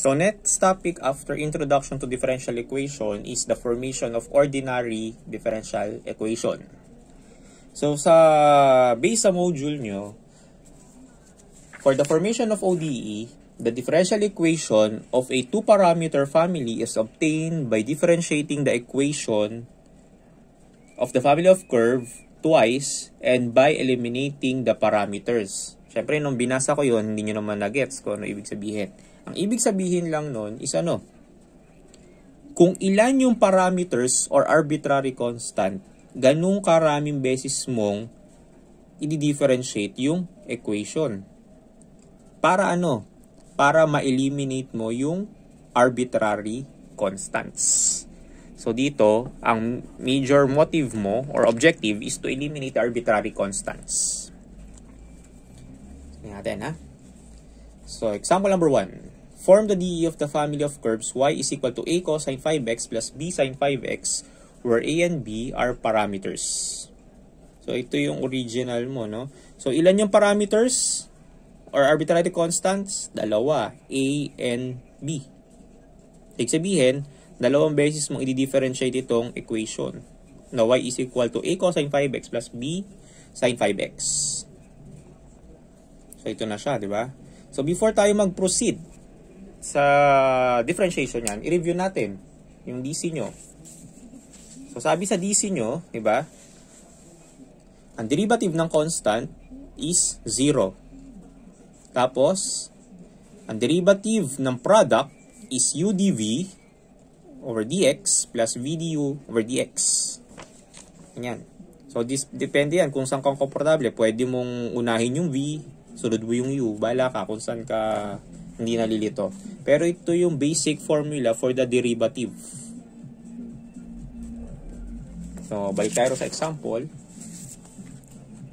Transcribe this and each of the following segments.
So next topic after introduction to differential equation is the formation of ordinary differential equation. So sa base module nyo, for the formation of ODE, the differential equation of a two-parameter family is obtained by differentiating the equation of the family of curve twice and by eliminating the parameters. Siyempre, nung binasa ko yon hindi nyo naman na gets ko ano ibig sabihin. Ang ibig sabihin lang nun is ano, kung ilan yung parameters or arbitrary constant, ganung karaming beses mong i-differentiate yung equation. Para ano? Para ma-eliminate mo yung arbitrary constants. So dito, ang major motive mo or objective is to eliminate arbitrary constants. Tingnan natin ha. So example number 1. Form the DE of the family of curves y is equal to a cosine 5x plus b sine 5x where a and b are parameters. So, ito yung original mo, no? So, ilan yung parameters or arbitrary constants? Dalawa, a and b. Ibig sabihin, dalawang beses mong i-differentiate itong equation na y is equal to a cosine 5x plus b sine 5x. So, ito na siya, di ba? So, before tayo mag-proceed sa differentiation niyan, i-review natin yung DC nyo. So sabi sa DC nyo, di ba? Ang derivative ng constant is 0. Tapos, ang derivative ng product is u dv over dx plus v du over dx. Ganyan. So, this, depende yan kung saan kang komportable. Pwede mong unahin yung v, sunod mo yung u. Bala ka kung saan ka hindi nalilito. Pero ito yung basic formula for the derivative. So, balik tayo sa example.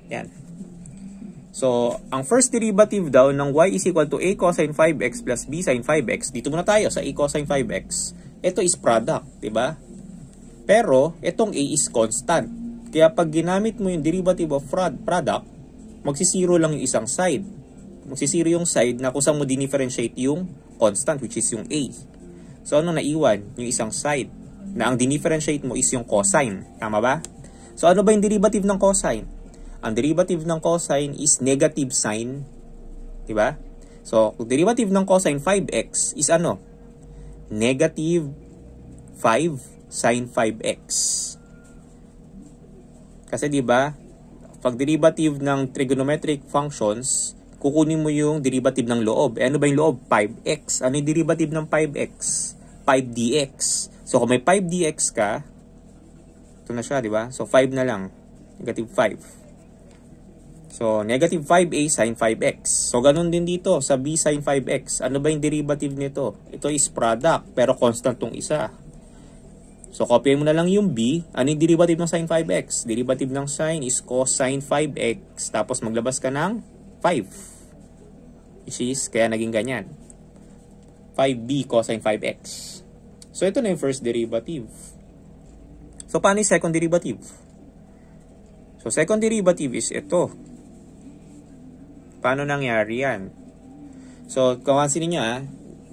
Yan. So, ang first derivative daw ng y is equal to a cosine 5x plus b sine 5x. Dito muna tayo sa a cosine 5x. Ito is product, di ba? Pero, itong a is constant. Kaya pag ginamit mo yung derivative of product, magsisiro lang yung isang side magsisiro yung side na kung saan mo dinifferentiate yung constant which is yung a. So ano naiwan? Yung isang side na ang dinifferentiate mo is yung cosine. Tama ba? So ano ba yung derivative ng cosine? Ang derivative ng cosine is negative sine. Di ba? So derivative ng cosine 5x is ano? Negative 5 sine 5x. Kasi di ba? Pag derivative ng trigonometric functions, kukunin mo yung derivative ng loob. Eh, ano ba yung loob? 5x. Ano yung derivative ng 5x? 5dx. So, kung may 5dx ka, ito na siya, di ba? So, 5 na lang. Negative 5. So, negative 5a sin 5x. So, ganun din dito sa b sin 5x. Ano ba yung derivative nito? Ito is product, pero constant tong isa. So, copy mo na lang yung b. Ano yung derivative ng sin 5x? Derivative ng sin is cosine 5x. Tapos, maglabas ka ng 5. Which is, kaya naging ganyan. 5b cosine 5x. So, ito na yung first derivative. So, paano yung second derivative? So, second derivative is ito. Paano nangyari yan? So, kawansinin nyo ah,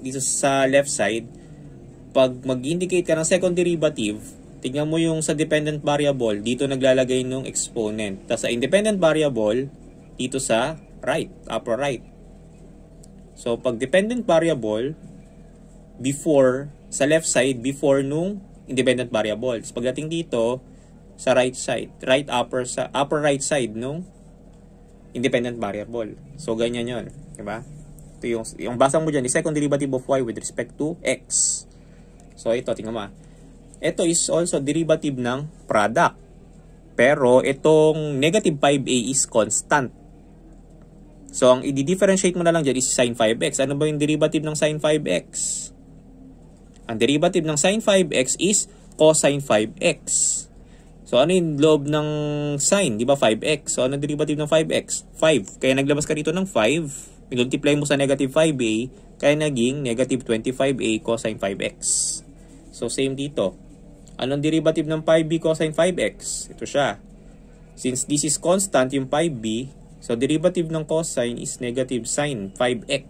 dito sa left side, pag mag-indicate ka ng second derivative, tignan mo yung sa dependent variable, dito naglalagay ng exponent. Tapos sa independent variable, dito sa right, upper right. So, pag dependent variable, before, sa left side, before nung independent variables. Pagdating dito, sa right side, right upper, sa upper right side nung independent variable. So, ganyan yun. Diba? Ito yung, yung basa mo dyan, is second derivative of y with respect to x. So, ito, tingnan mo ah. Ito is also derivative ng product. Pero, itong negative 5a is constant. So, ang i-differentiate mo na lang dyan is sine 5x. Ano ba yung derivative ng sin 5x? Ang derivative ng sin 5x is cosine 5x. So, ano yung loob ng sin? Di ba 5x? So, ano derivative ng 5x? 5. Kaya naglabas ka rito ng 5. Multiply mo sa negative 5a, kaya naging negative 25a cosine 5x. So, same dito. Anong derivative ng 5b cosine 5x? Ito siya. Since this is constant, yung 5b, So, derivative ng cosine is negative sine, 5x.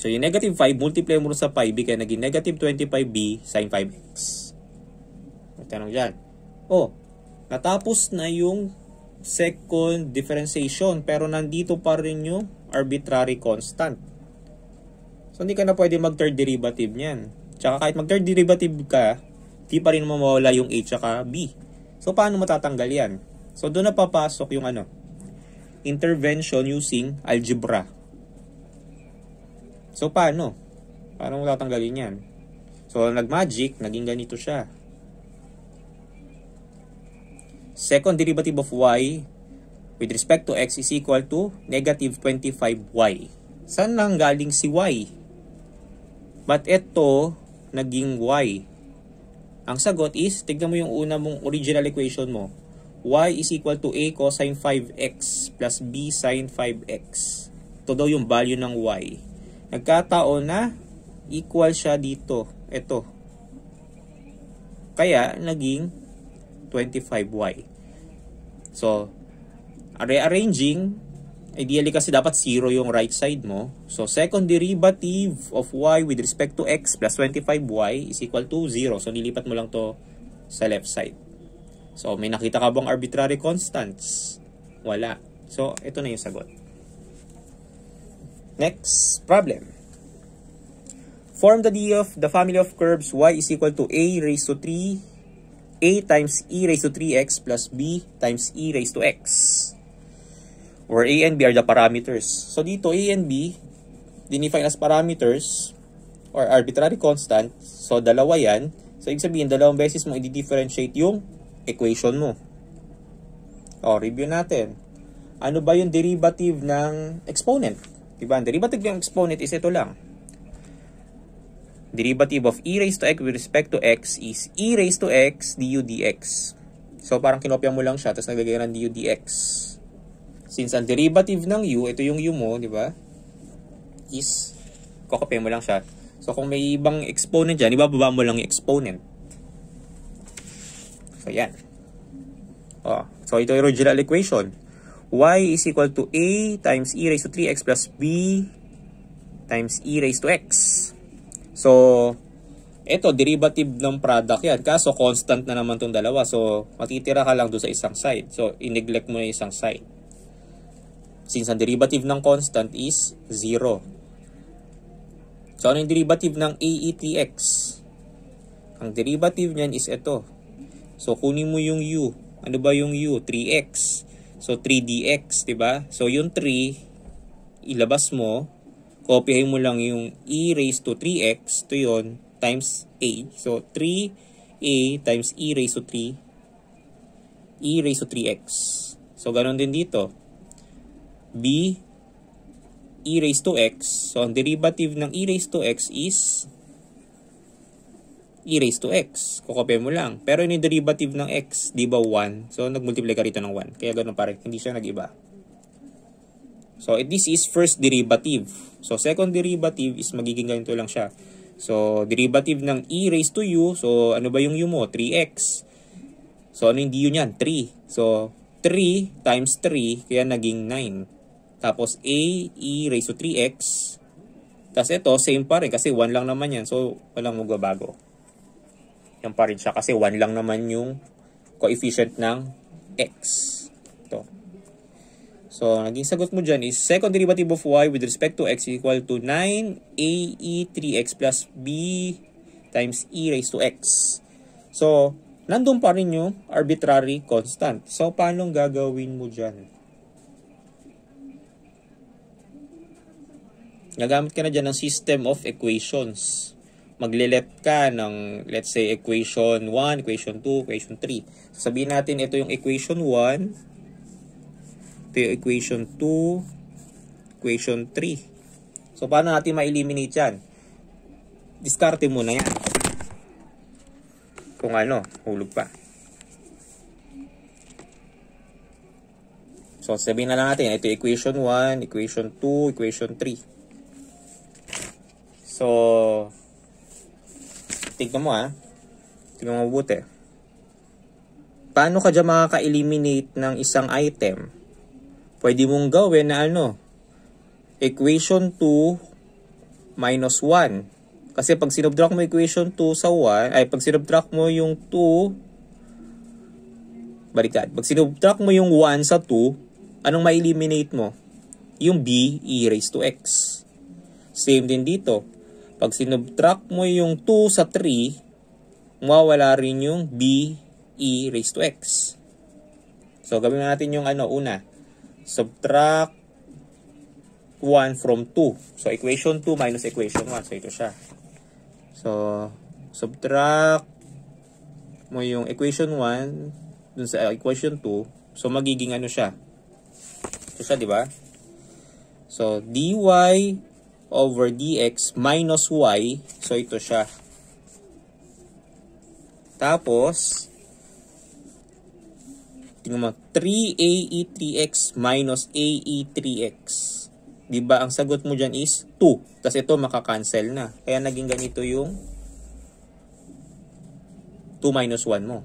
So, yung negative 5, multiply mo sa 5b, kaya naging negative 25b sine 5x. Magtanong dyan. Oh, natapos na yung second differentiation, pero nandito pa rin yung arbitrary constant. So, hindi ka na pwede mag-third derivative niyan. Tsaka kahit mag-third derivative ka, di pa rin mamawala yung a tsaka b. So, paano matatanggal yan? So doon na papasok yung ano, intervention using algebra. So paano? Paano mo tatanggalin yan? So nag-magic, naging ganito siya. Second derivative of y with respect to x is equal to negative 25y. Saan nang galing si y? But ito, naging y. Ang sagot is, tignan mo yung una mong original equation mo y is equal to a cosine 5x plus b sine 5x. Ito daw yung value ng y. Nagkataon na equal siya dito. Ito. Kaya, naging 25y. So, rearranging, ideally kasi dapat 0 yung right side mo. So, second derivative of y with respect to x plus 25y is equal to 0. So, nilipat mo lang to sa left side. So, may nakita ka bang arbitrary constants? Wala. So, ito na yung sagot. Next problem. Form the D of the family of curves y is equal to a raised to 3, a times e raised to 3x plus b times e raised to x. Where a and b are the parameters. So, dito, a and b, dinefine as parameters or arbitrary constant. So, dalawa yan. So, ibig sabihin, dalawang beses mo i-differentiate yung equation mo. O, review natin. Ano ba yung derivative ng exponent? Diba? Ang derivative ng exponent is ito lang. Derivative of e raised to x with respect to x is e raised to x du dx. So, parang kinopya mo lang siya, tapos naglagay ng du dx. Since ang derivative ng u, ito yung u mo, di ba? Is, kokopya mo lang siya. So, kung may ibang exponent dyan, ibababa mo lang yung exponent. So, yan. Oh, so, ito yung original equation. y is equal to a times e raised to 3x plus b times e raised to x. So, ito, derivative ng product yan. Kaso, constant na naman itong dalawa. So, matitira ka lang doon sa isang side. So, ineglect mo na isang side. Since ang derivative ng constant is 0. So, ano yung derivative ng AETX? Ang derivative niyan is ito. So, kunin mo yung u. Ano ba yung u? 3x. So, 3dx, 'di ba So, yung 3, ilabas mo. Kopyahin mo lang yung e raised to 3x. 'to yon times a. So, 3a times e raised to 3. e raised to 3x. So, ganun din dito. b e raised to x. So, ang derivative ng e raised to x is e raised to x. Kukopya mo lang. Pero yung derivative ng x, di ba 1? So, nagmultiply ka rito ng 1. Kaya ganun pare. Hindi siya nag-iba. So, this is first derivative. So, second derivative is magiging ganito lang siya. So, derivative ng e raised to u. So, ano ba yung u mo? 3x. So, ano yung du niyan? 3. So, 3 times 3, kaya naging 9. Tapos, a e raised to 3x. Tapos ito, same pa rin kasi 1 lang naman yan. So, walang magbabago. Yan pa rin siya kasi 1 lang naman yung coefficient ng x. Ito. So, naging sagot mo dyan is second derivative of y with respect to x equal to 9ae 3x e plus b times e raised to x. So, nandun pa rin yung arbitrary constant. So, paano gagawin mo dyan? Nagamit ka na dyan ng system of equations magle-let ka ng, let's say, equation 1, equation 2, equation 3. sabihin natin, ito yung equation 1, ito yung equation 2, equation 3. So, paano natin ma-eliminate yan? Diskarte muna yan. Kung ano, hulog pa. So, sabihin na lang natin, ito equation 1, equation 2, equation 3. So, Tignan mo ha. Tignan mo mabuti. Paano ka dyan makaka-eliminate ng isang item? Pwede mong gawin na ano? Equation 2 minus 1. Kasi pag sinubtract mo equation 2 sa 1, ay pag sinubtract mo yung 2, baliktad. Pag sinubtract mo yung 1 sa 2, anong ma-eliminate mo? Yung b e raised to x. Same din dito pag sinubtract mo yung 2 sa 3, mawawala rin yung b e raised to x. So, gawin natin yung ano, una, subtract 1 from 2. So, equation 2 minus equation 1. So, ito siya. So, subtract mo yung equation 1 dun sa equation 2. So, magiging ano siya. Ito siya, di ba? So, dy over dx minus y. So, ito siya. Tapos, tingnan mo, 3ae3x minus ae3x. Diba, ang sagot mo dyan is 2. Tapos ito makakancel na. Kaya naging ganito yung 2 minus 1 mo.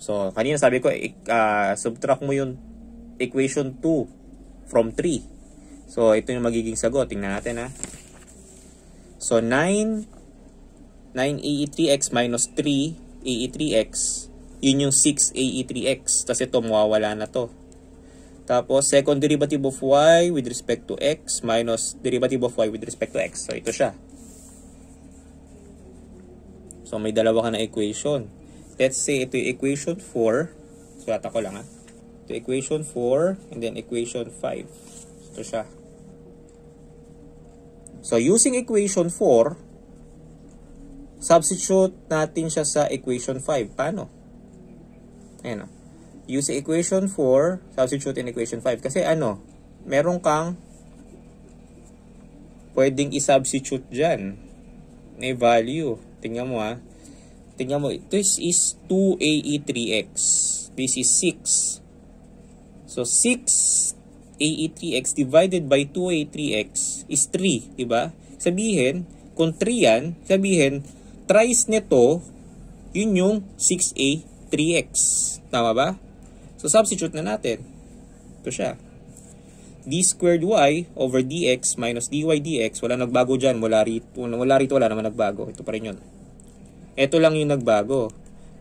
So, kanina sabi ko, uh, subtract mo yung equation 2 from 3. So, ito yung magiging sagot. Tingnan natin ha. So, 9, 9AE3X minus 3 AE3X, yun yung 6 AE3X. Tapos ito, mawawala na to. Tapos, second derivative of y with respect to x minus derivative of y with respect to x. So, ito siya. So, may dalawa ka na equation. Let's say ito yung equation 4. So, ata ko lang ha. Ito equation 4 and then equation 5. Ito siya. So, using equation 4, substitute natin siya sa equation 5. Paano? Ayan o. Oh. Using equation 4, substitute in equation 5. Kasi ano, meron kang pwedeng isubstitute dyan na value. Tingnan mo ha. Ah. Tingnan mo, this is 2AE3X. This is 6. So, 6 AE3x divided by 2A3x is 3, di ba? Sabihin, kung 3 yan, sabihin, thrice nito, yun yung 6A3x. Tama ba? So, substitute na natin. Ito siya. d squared y over dx minus dy dx. Wala nagbago dyan. Wala rito, wala rito, wala naman nagbago. Ito pa rin yun. Ito lang yung nagbago.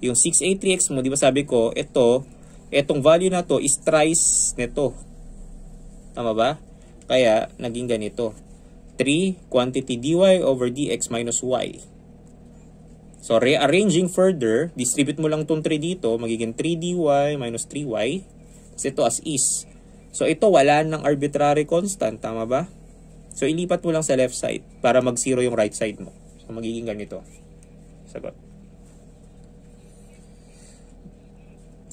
Yung 6A3x mo, di ba sabi ko, ito, etong value na to is thrice nito. Tama ba? Kaya, naging ganito. 3 quantity dy over dx minus y. So, rearranging further, distribute mo lang itong 3 dito, magiging 3dy minus 3y. Kasi ito as is. So, ito wala ng arbitrary constant, tama ba? So, ilipat mo lang sa left side para mag-zero yung right side mo. So, magiging ganito. Sagot.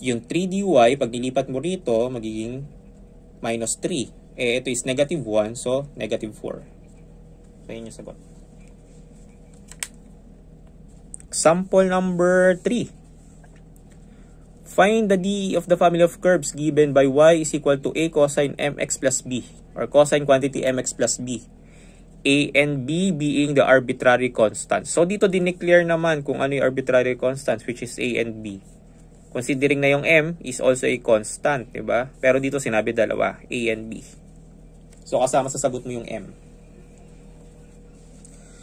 Yung 3dy, pag nilipat mo rito, magiging minus 3. Eh, ito is negative 1, so negative 4. So, yun yung sagot. Example number 3. Find the D of the family of curves given by y is equal to a cosine mx plus b or cosine quantity mx plus b. A and B being the arbitrary constants. So, dito dineclare naman kung ano yung arbitrary constants which is A and B. Considering na yung M is also a constant, di ba? Pero dito sinabi dalawa, A and B. So kasama sa sagot mo yung M.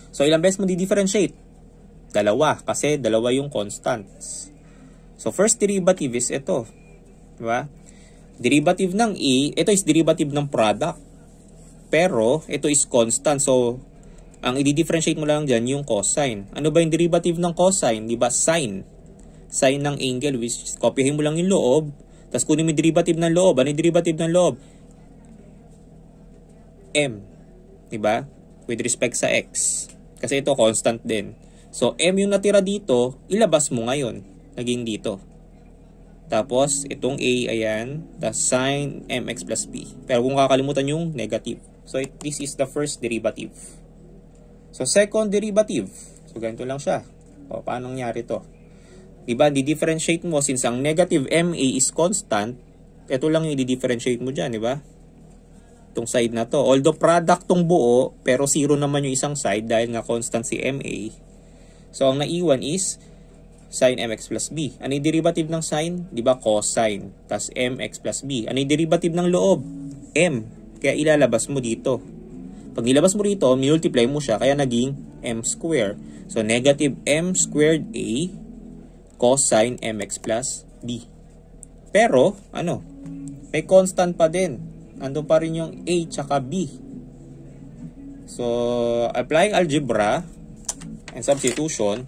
So ilang beses mo di-differentiate? Dalawa, kasi dalawa yung constants. So first derivative is ito, di ba? Derivative ng E, ito is derivative ng product. Pero ito is constant, so ang i-differentiate mo lang dyan yung cosine. Ano ba yung derivative ng cosine? Di ba? Sine sine ng angle which is mo lang yung loob. Tapos kunin mo yung derivative ng loob. Ano yung derivative ng loob? M. Diba? With respect sa x. Kasi ito constant din. So, M yung natira dito, ilabas mo ngayon. Naging dito. Tapos, itong A, ayan, the sine mx plus b. Pero kung kakalimutan yung negative. So, it, this is the first derivative. So, second derivative. So, ganito lang siya. O, paano nangyari to? Diba? Di-differentiate mo since ang negative MA is constant. Ito lang yung di-differentiate mo dyan, diba? Itong side na to. Although product tong buo, pero zero naman yung isang side dahil nga constant si MA. So, ang naiwan is sin mx plus b. Ano yung derivative ng sin? Di ba? Cosine. Tapos mx plus b. Ano yung derivative ng loob? m. Kaya ilalabas mo dito. Pag nilabas mo rito, multiply mo siya. Kaya naging m square. So, negative m squared a cosine mx plus b. Pero, ano, may constant pa din. Ando pa rin yung a tsaka b. So, applying algebra and substitution,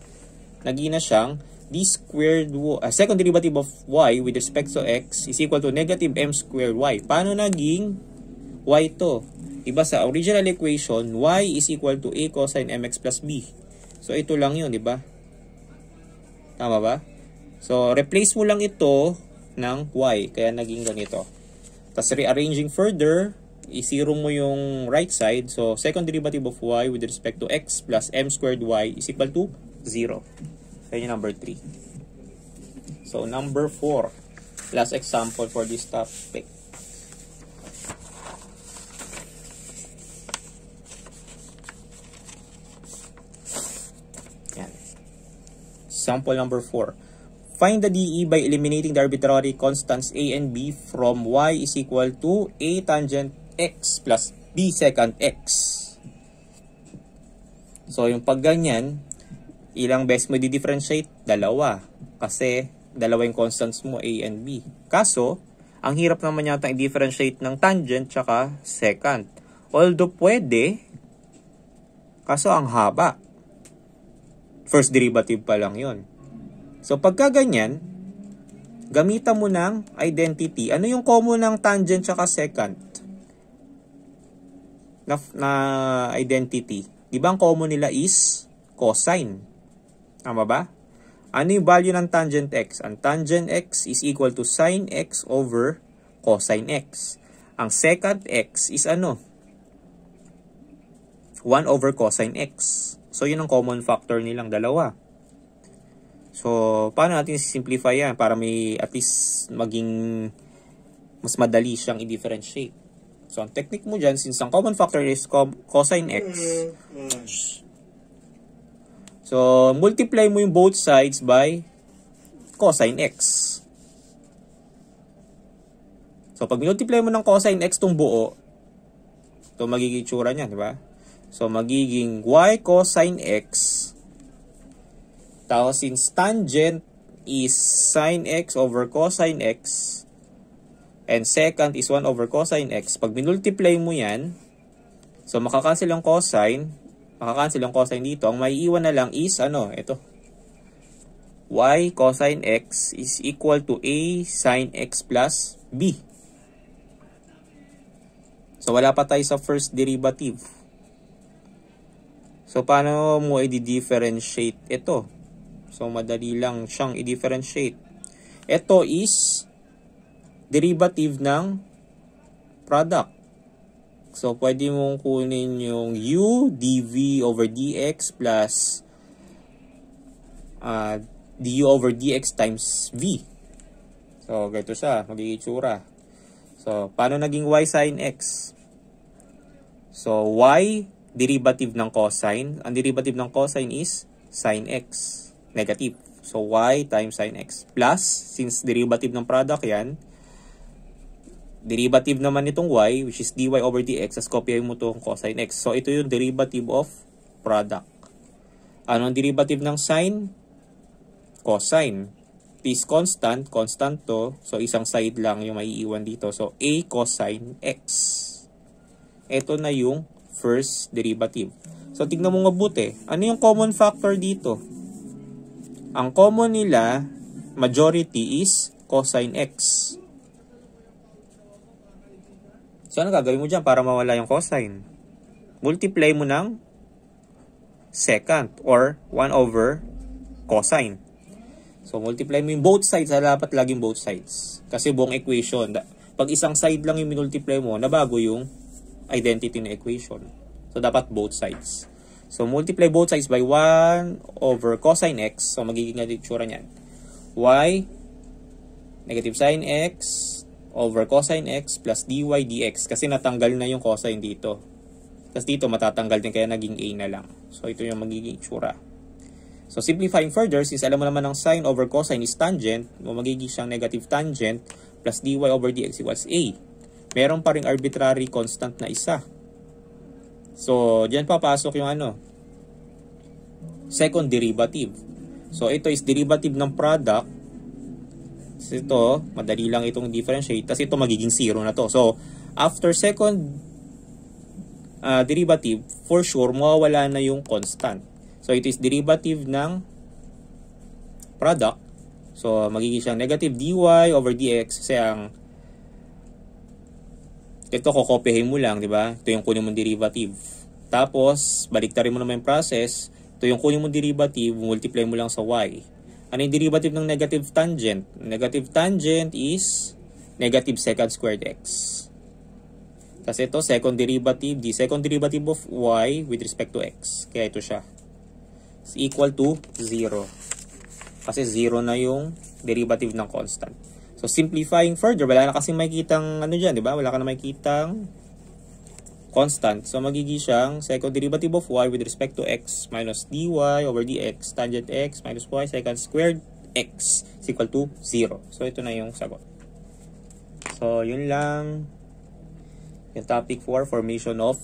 naging na siyang d squared uh, second derivative of y with respect to x is equal to negative m squared y. Paano naging y to? Iba sa original equation, y is equal to a cosine mx plus b. So, ito lang yun, di ba? Tama ba? So, replace mo lang ito ng y. Kaya naging ganito. Tapos, rearranging further, isiro mo yung right side. So, second derivative of y with respect to x plus m squared y is equal to 0. Kaya yung number 3. So, number 4. Last example for this topic. Example number 4. Find the DE by eliminating the arbitrary constants A and B from Y is equal to A tangent X plus B second X. So, yung pag ganyan, ilang beses mo di-differentiate? Dalawa. Kasi, dalawa yung constants mo, A and B. Kaso, ang hirap naman yata i-differentiate ng tangent tsaka second. Although pwede, kaso ang haba. First derivative pa lang yon. So pagka ganyan, gamitan mo ng identity. Ano yung common ng tangent tsaka secant? Na, na identity. Di ba ang common nila is cosine? Tama ba? Ano yung value ng tangent x? Ang tangent x is equal to sine x over cosine x. Ang secant x is ano? 1 over cosine x. So, yun ang common factor nilang dalawa. So, paano natin simplify yan para may at least maging mas madali siyang i-differentiate. So, ang technique mo dyan, since ang common factor is co cosine x, so, multiply mo yung both sides by cosine x. So, pag multiply mo ng cosine x tong buo, ito magiging tsura niya, di ba? So, magiging y cosine x. Tapos, since tangent is sine x over cosine x. And second is 1 over cosine x. Pag minultiply mo yan, so makakancel yung cosine. Makakancel yung cosine dito. Ang maiiwan na lang is ano, ito. y cosine x is equal to a sine x plus b. So, wala pa tayo sa first derivative. So, paano mo i-differentiate ito? So, madali lang siyang i-differentiate. Ito is derivative ng product. So, pwede mong kunin yung u dv over dx plus uh, du over dx times v. So, ganito siya. Magiging tsura. So, paano naging y sin x? So, y derivative ng cosine. Ang derivative ng cosine is sine x. Negative. So, y times sine x. Plus, since derivative ng product yan, derivative naman nitong y, which is dy over dx, as kopyahin mo itong cosine x. So, ito yung derivative of product. Ano ang derivative ng sine? Cosine. T is constant, constant to. So, isang side lang yung maiiwan dito. So, a cosine x. Ito na yung first derivative. So, tignan mo mabuti. Ano yung common factor dito? Ang common nila, majority is cosine x. So, ano gagawin mo dyan para mawala yung cosine? Multiply mo ng second or 1 over cosine. So, multiply mo yung both sides. Dapat laging both sides. Kasi buong equation. Pag isang side lang yung minultiply mo, nabago yung identity na equation. So, dapat both sides. So, multiply both sides by 1 over cosine x. So, magiging ganito itsura niyan. y negative sine x over cosine x plus dy dx. Kasi natanggal na yung cosine dito. Tapos dito matatanggal din kaya naging a na lang. So, ito yung magiging itsura. So, simplifying further, since alam mo naman ang sine over cosine is tangent, magiging siyang negative tangent plus dy over dx equals a meron pa ring arbitrary constant na isa. So, diyan papasok yung ano, second derivative. So, ito is derivative ng product. So, ito, madali lang itong differentiate. Tapos ito magiging zero na to. So, after second uh, derivative, for sure, mawawala na yung constant. So, it is derivative ng product. So, magiging siyang negative dy over dx. Kasi ang ito, kokopihin mo lang, di ba? Ito yung kunin mong derivative. Tapos, baliktarin mo naman yung process. Ito yung kunin mong derivative, multiply mo lang sa y. Ano yung derivative ng negative tangent? Negative tangent is negative second squared x. Kasi ito, second derivative, the second derivative of y with respect to x. Kaya ito siya. It's equal to 0. Kasi 0 na yung derivative ng constant. So, simplifying further, wala na kasing makikitang ano dyan, di ba? Wala ka na makikitang constant. So, magiging siyang second derivative of y with respect to x minus dy over dx tangent x minus y second squared x is equal to 0. So, ito na yung sagot. So, yun lang yung topic for formation of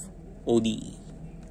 ODE.